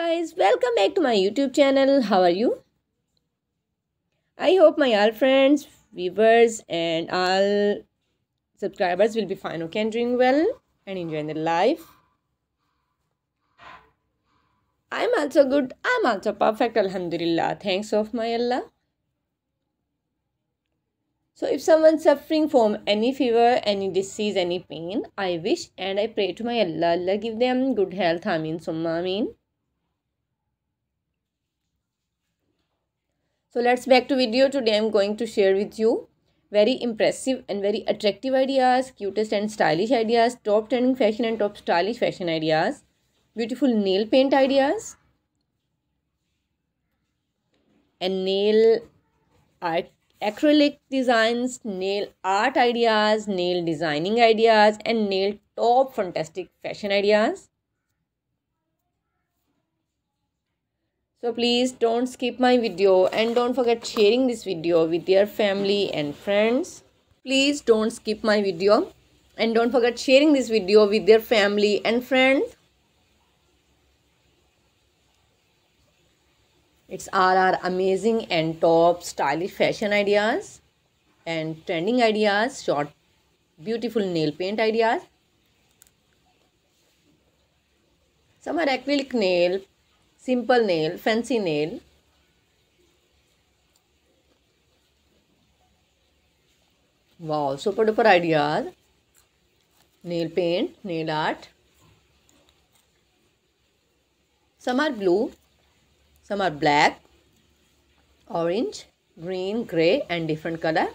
guys welcome back to my youtube channel how are you i hope my all friends viewers and all subscribers will be fine okay and doing well and enjoying their life i'm also good i'm also perfect alhamdulillah thanks of my allah so if someone suffering from any fever, any disease, any pain, I wish and I pray to my Allah, Allah give them good health, Amin, Summa, mean. So let's back to video. Today I'm going to share with you very impressive and very attractive ideas, cutest and stylish ideas, top trending fashion and top stylish fashion ideas, beautiful nail paint ideas, and nail art acrylic designs, nail art ideas, nail designing ideas and nail top fantastic fashion ideas. So please don't skip my video and don't forget sharing this video with your family and friends. Please don't skip my video and don't forget sharing this video with your family and friends. It's all our amazing and top stylish fashion ideas and trending ideas, short beautiful nail paint ideas. Some are acrylic nail simple nail, fancy nail. Wow, super duper ideas. Nail paint, nail art. Some are blue, some are black, orange, green, grey and different color.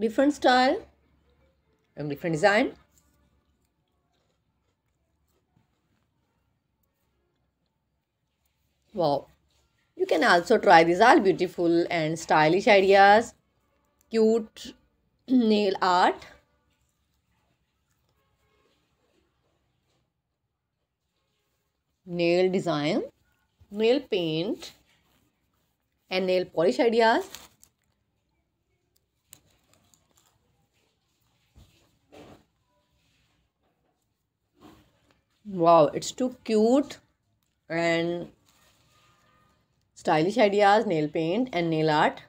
Different style and different design. Wow. You can also try these all beautiful and stylish ideas. Cute nail art. Nail design. Nail paint. And nail polish ideas. wow it's too cute and stylish ideas, nail paint and nail art.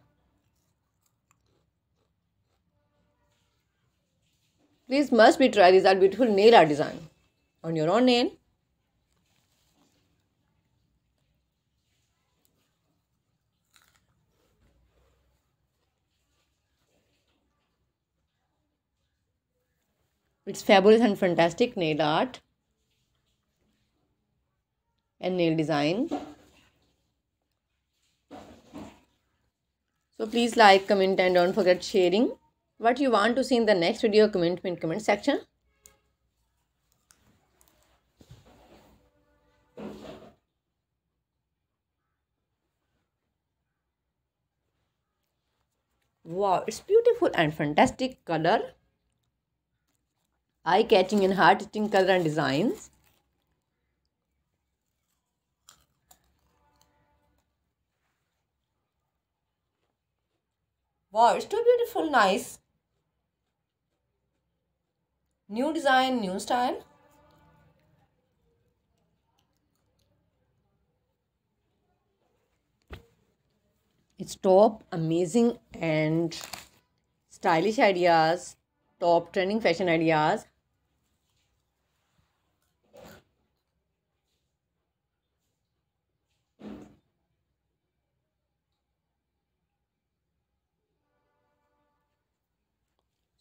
Please must be try these are beautiful nail art design on your own nail. It's fabulous and fantastic nail art and nail design. So please like, comment and don't forget sharing what you want to see in the next video comment in comment section. Wow, it's beautiful and fantastic color. Eye-catching and heart-touching color and designs. Wow, it's too beautiful, nice. New design, new style. It's top, amazing and stylish ideas, top trending fashion ideas.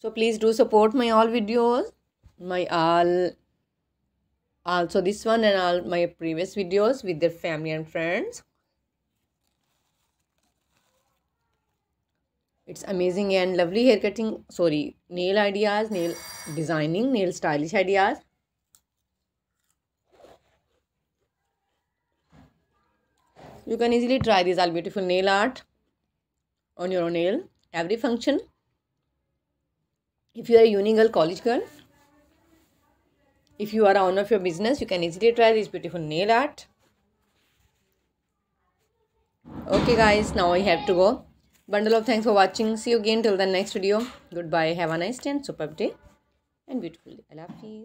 so please do support my all videos my all also this one and all my previous videos with their family and friends it's amazing and lovely hair cutting sorry nail ideas nail designing nail stylish ideas you can easily try these all beautiful nail art on your own nail every function if you are a unigal college girl if you are owner of your business you can easily try this beautiful nail art okay guys now i have to go bundle of thanks for watching see you again till the next video goodbye have a nice day and superb day and beautiful day.